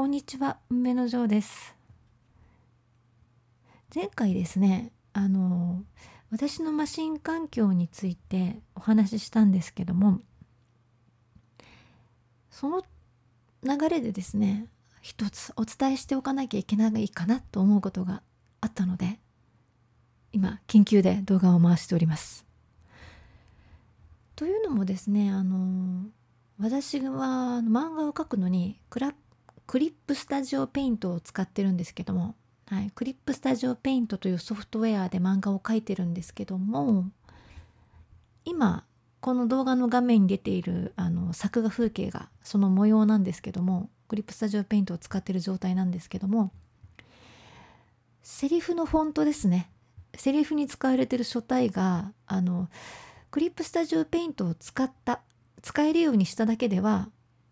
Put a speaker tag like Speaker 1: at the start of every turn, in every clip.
Speaker 1: こんにちは、梅の城です。前回ですね、あの私のマシン環境についてお話ししたんですけども、その流れでですね、一つお伝えしておかなきゃいけないかなと思うことがあったので、今緊急で動画を回しております。というのもですね、あの私は漫画を描くのにクラックリップスタジオペイントを使ってるんですけども、はい、クリップスタジオペイントというソフトウェアで漫画を描いてるんですけども今この動画の画面に出ているあの作画風景がその模様なんですけどもクリップスタジオペイントを使ってる状態なんですけどもセリフのフォントですねセリフに使われてる書体があのクリップスタジオペイントを使った使えるようにしただけでは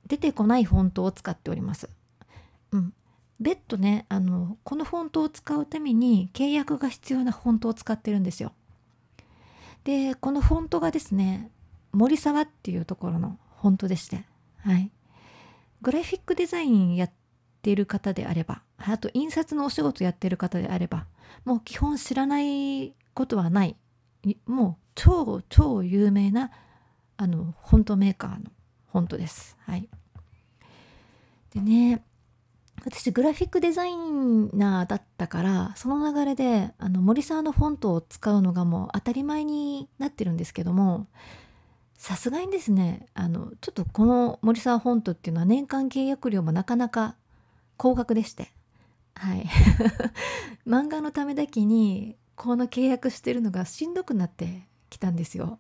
Speaker 1: 出てこないフォントを使っております別途ねあのこのフォントを使うために契約が必要なフォントを使ってるんですよ。でこのフォントがですね森沢っていうところのフォントでして、はい、グラフィックデザインやってる方であればあと印刷のお仕事やってる方であればもう基本知らないことはないもう超超有名なあのフォントメーカーのフォントです。はい、でね私グラフィックデザイナーだったからその流れであの森沢のフォントを使うのがもう当たり前になってるんですけどもさすがにですねあのちょっとこの森沢フォントっていうのは年間契約料もなかなか高額でしてはい 漫画のためだけにこの契約してるのがしんどくなってきたんですよ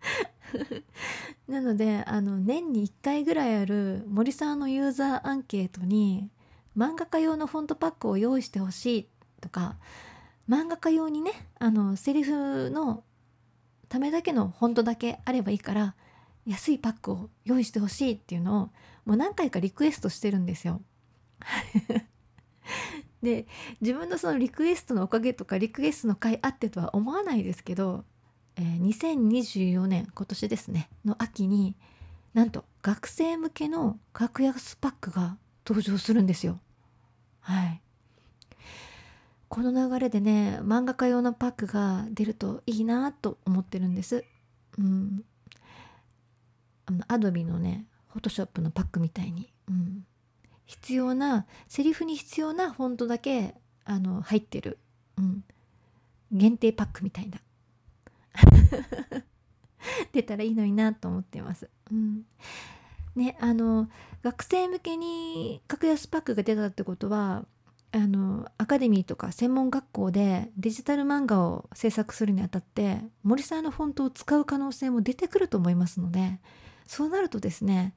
Speaker 1: なのであの年に1回ぐらいある森さんのユーザーアンケートに漫画家用のフォントパックを用意してほしいとか漫画家用にねあのセリフのためだけのフォントだけあればいいから安いパックを用意してほしいっていうのをもう何回かリクエストしてるんですよ。で自分のそのリクエストのおかげとかリクエストの回あってとは思わないですけどえー、2024年今年ですねの秋になんと学生向けの格安パックが登場するんですよ。はい、この流れでね漫画家用のパックが出るといいなと思ってるんです。うん、あのアドビのねフォトショップのパックみたいに、うん、必要なセリフに必要なフォントだけあの入ってる、うん、限定パックみたいな 出たらいいのになと思ってます。うんね、あの学生向けに格安パックが出たってことはあのアカデミーとか専門学校でデジタル漫画を制作するにあたって森さんのフォントを使う可能性も出てくると思いますのでそうなるとですね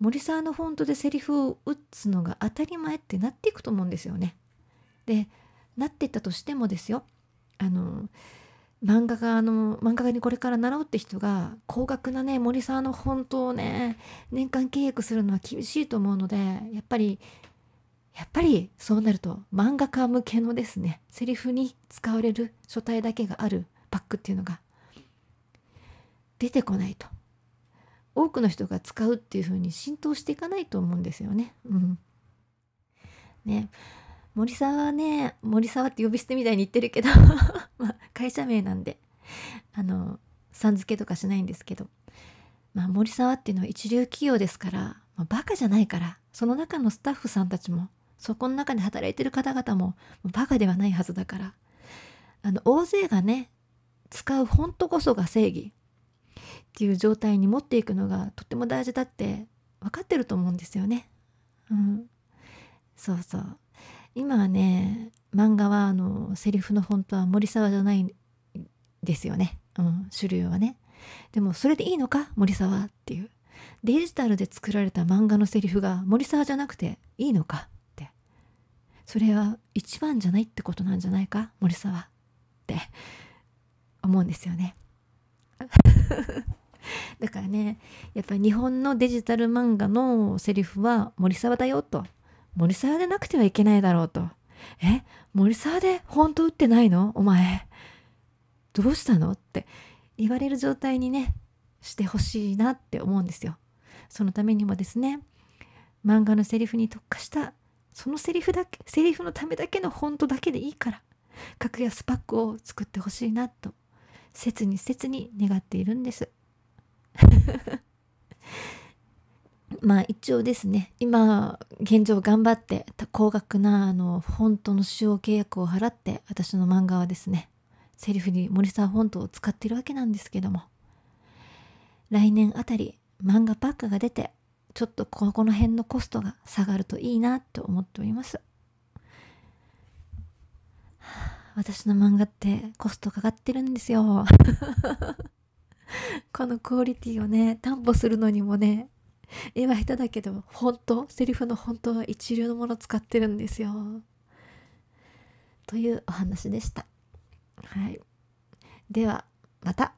Speaker 1: 森さんのフォントでセリフを打つのが当たり前ってなっていくと思うんですよね。でなってったとしてもですよあの漫画家の漫画家にこれから習うって人が高額なね森沢の本当をね年間契約するのは厳しいと思うのでやっぱりやっぱりそうなると漫画家向けのですねセリフに使われる書体だけがあるパックっていうのが出てこないと多くの人が使うっていうふうに浸透していかないと思うんですよね。うん、ね森沢はね森沢って呼び捨てみたいに言ってるけどまあ 会社名なんであのさん付けとかしないんですけど、まあ、森沢っていうのは一流企業ですから、まあ、バカじゃないからその中のスタッフさんたちもそこの中で働いてる方々もバカではないはずだからあの大勢がね使う本当こそが正義っていう状態に持っていくのがとっても大事だって分かってると思うんですよね。うん、そうそう今はね漫画はあのセリフの本当は森沢じゃないんですよね、うん、種類はねでもそれでいいのか森沢っていうデジタルで作られた漫画のセリフが森沢じゃなくていいのかってそれは一番じゃないってことなんじゃないか森沢って思うんですよね だからねやっぱり日本のデジタル漫画のセリフは森沢だよと森沢でなくてはいけないだろうとえ森沢で本当打ってないのお前どうしたのって言われる状態にねしてほしいなって思うんですよそのためにもですね漫画のセリフに特化したそのセリフだけセリフのためだけの本当だけでいいから格やスパックを作ってほしいなと切に切に願っているんですまあ一応ですね今現状頑張って高額なあのフォントの使用契約を払って私の漫画はですねセリフに森沢フォントを使ってるわけなんですけども来年あたり漫画パックが出てちょっとここの辺のコストが下がるといいなと思っております、私の漫画ってコストかかってるんですよ このクオリティをね担保するのにもね絵は下手だけど本当セリフの本当は一流のもの使ってるんですよ。というお話でした。はい、ではまた。